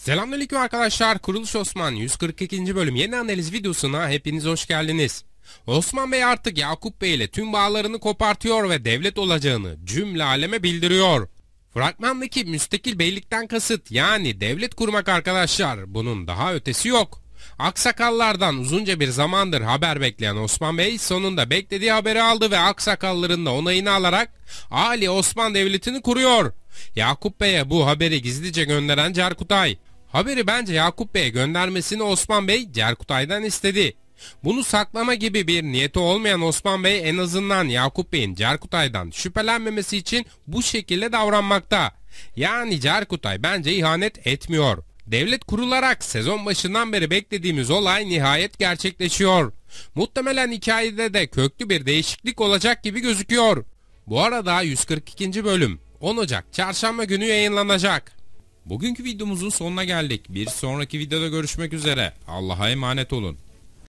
Selamünaleyküm arkadaşlar. Kuruluş Osman 142. bölüm yeni analiz videosuna hepiniz hoş geldiniz. Osman Bey artık Yakup Bey ile tüm bağlarını kopartıyor ve devlet olacağını cümle aleme bildiriyor. Fragmandaki müstakil beylikten kasıt yani devlet kurmak arkadaşlar bunun daha ötesi yok. Aksakallardan uzunca bir zamandır haber bekleyen Osman Bey sonunda beklediği haberi aldı ve aksakalların da onayını alarak Ali Osman Devleti'ni kuruyor. Yakup Bey'e bu haberi gizlice gönderen Cerkutay Haberi bence Yakup Bey'e göndermesini Osman Bey Cerkutay'dan istedi. Bunu saklama gibi bir niyeti olmayan Osman Bey en azından Yakup Bey'in Cerkutay'dan şüphelenmemesi için bu şekilde davranmakta. Yani Cerkutay bence ihanet etmiyor. Devlet kurularak sezon başından beri beklediğimiz olay nihayet gerçekleşiyor. Muhtemelen hikayede de köklü bir değişiklik olacak gibi gözüküyor. Bu arada 142. bölüm 10 Ocak çarşamba günü yayınlanacak. Bugünkü videomuzun sonuna geldik. Bir sonraki videoda görüşmek üzere. Allah'a emanet olun.